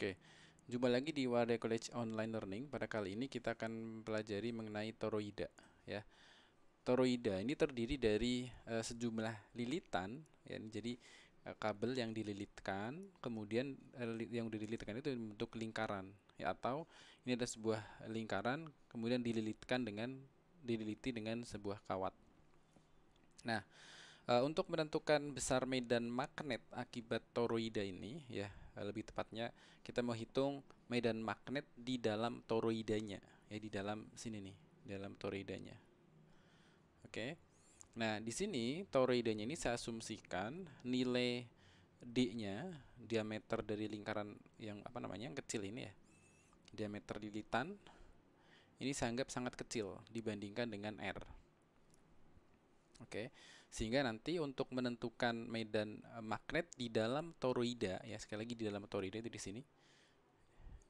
Oke, jumpa lagi di Wardah College Online Learning. Pada kali ini kita akan pelajari mengenai toroida. Ya, toroida ini terdiri dari e, sejumlah lilitan. Ya, jadi e, kabel yang dililitkan, kemudian e, yang dililitkan itu bentuk lingkaran. Ya, atau ini ada sebuah lingkaran, kemudian dililitkan dengan dililiti dengan sebuah kawat. Nah, Uh, untuk menentukan besar medan magnet akibat toroida ini, ya eh, lebih tepatnya kita mau hitung medan magnet di dalam toroidanya, ya di dalam sini nih, dalam toroidanya. Oke. Okay. Nah, di sini toroidanya ini saya asumsikan nilai D-nya diameter dari lingkaran yang apa namanya yang kecil ini ya. Diameter lilitan ini saya anggap sangat kecil dibandingkan dengan R. Oke, okay. sehingga nanti untuk menentukan medan eh, magnet di dalam toroida, ya sekali lagi di dalam toroida itu di sini,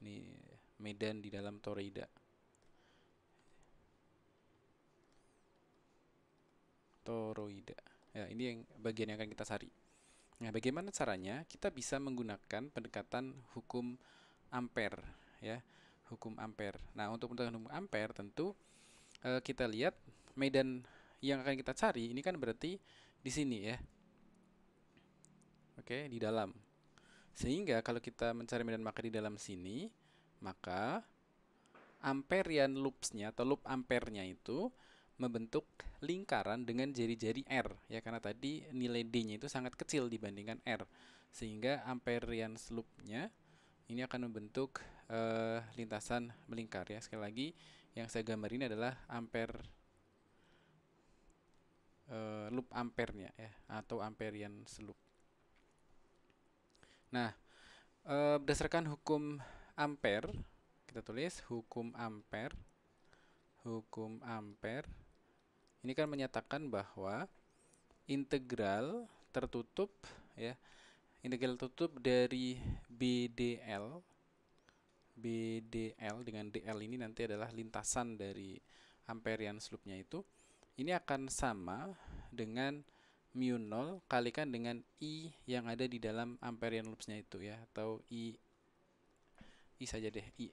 ini medan di dalam toroida. Toroida, ya ini yang bagian yang akan kita cari. Nah, bagaimana caranya? Kita bisa menggunakan pendekatan hukum ampere, ya hukum ampere. Nah, untuk pendekatan hukum ampere tentu eh, kita lihat medan yang akan kita cari ini kan berarti di sini ya. Oke, di dalam. Sehingga kalau kita mencari medan magnet di dalam sini, maka amperian loops-nya atau loop ampernya itu membentuk lingkaran dengan jari-jari R ya karena tadi nilai D-nya itu sangat kecil dibandingkan R sehingga amperian loop nya ini akan membentuk e, lintasan melingkar ya sekali lagi yang saya gambar ini adalah ampere uh, loop ampernya ya atau amperian loop. Nah, uh, berdasarkan hukum ampere kita tulis hukum ampere hukum ampere ini kan menyatakan bahwa integral tertutup ya integral tertutup dari BDL BDL dengan DL ini nanti adalah lintasan dari amperian slope-nya itu ini akan sama dengan mu 0 kalikan dengan I yang ada di dalam amperian loopsnya itu ya atau I I saja deh I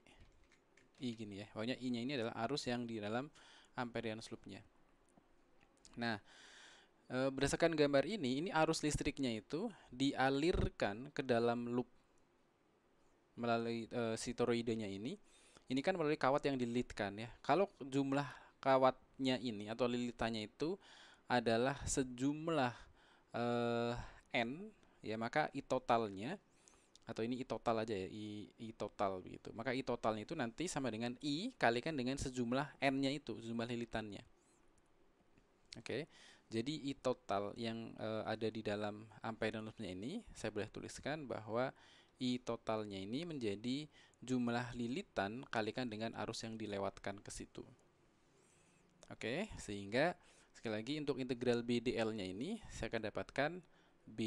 I gini ya pokoknya I nya ini adalah arus yang di dalam amperian loopnya nah e, berdasarkan gambar ini ini arus listriknya itu dialirkan ke dalam loop melalui e, si ini ini kan melalui kawat yang dililitkan ya kalau jumlah kawatnya ini atau lilitannya itu adalah sejumlah uh, n ya maka i totalnya atau ini i total aja ya i, i total begitu maka i totalnya itu nanti sama dengan i kalikan dengan sejumlah n-nya itu sejumlah lilitannya oke jadi i total yang uh, ada di dalam dan loopnya ini saya boleh tuliskan bahwa i totalnya ini menjadi jumlah lilitan kalikan dengan arus yang dilewatkan ke situ Oke, sehingga sekali lagi untuk integral B dl nya ini saya akan dapatkan B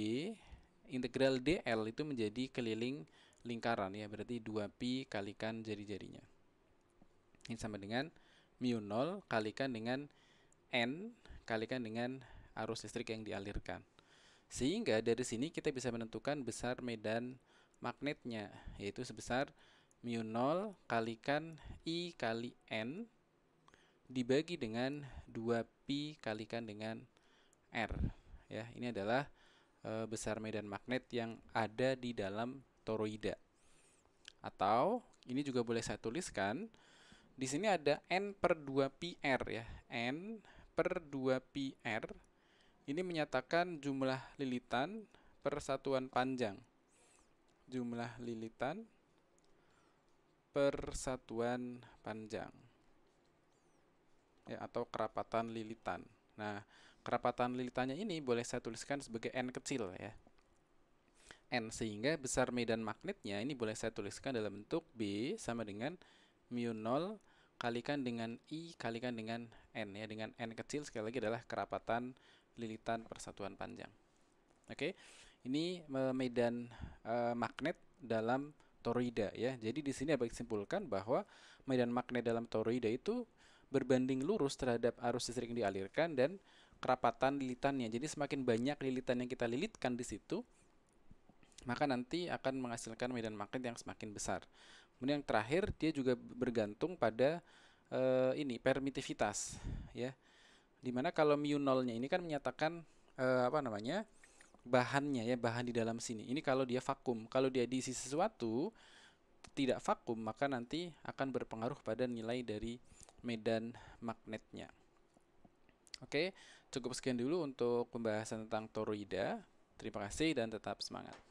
integral DL itu menjadi keliling lingkaran ya, berarti 2pi kalikan jari-jarinya. Ini sama dengan mu 0 kalikan dengan n kalikan dengan arus listrik yang dialirkan. Sehingga dari sini kita bisa menentukan besar medan magnetnya yaitu sebesar mu 0 kalikan i kali n dibagi dengan 2pi kalikan dengan R. Ya, ini adalah e, besar medan magnet yang ada di dalam toroida. Atau ini juga boleh saya tuliskan di sini ada n per 2pi R ya. n per 2pi R ini menyatakan jumlah lilitan per satuan panjang. Jumlah lilitan per satuan panjang ya, atau kerapatan lilitan. Nah, kerapatan lilitannya ini boleh saya tuliskan sebagai n kecil ya. n sehingga besar medan magnetnya ini boleh saya tuliskan dalam bentuk B sama dengan mu 0 kalikan dengan I kalikan dengan n ya dengan n kecil sekali lagi adalah kerapatan lilitan persatuan panjang. Oke. Ini medan e, magnet dalam toroida ya. Jadi di sini dapat disimpulkan bahwa medan magnet dalam toroida itu berbanding lurus terhadap arus listrik yang dialirkan dan kerapatan lilitannya. Jadi semakin banyak lilitan yang kita lilitkan di situ, maka nanti akan menghasilkan medan magnet yang semakin besar. Kemudian yang terakhir dia juga bergantung pada e, ini permitivitas ya. Dimana kalau mu nolnya ini kan menyatakan e, apa namanya? bahannya ya, bahan di dalam sini. Ini kalau dia vakum, kalau dia diisi sesuatu, tidak vakum maka nanti akan berpengaruh pada nilai dari medan magnetnya. Oke, cukup sekian dulu untuk pembahasan tentang toroida. Terima kasih dan tetap semangat.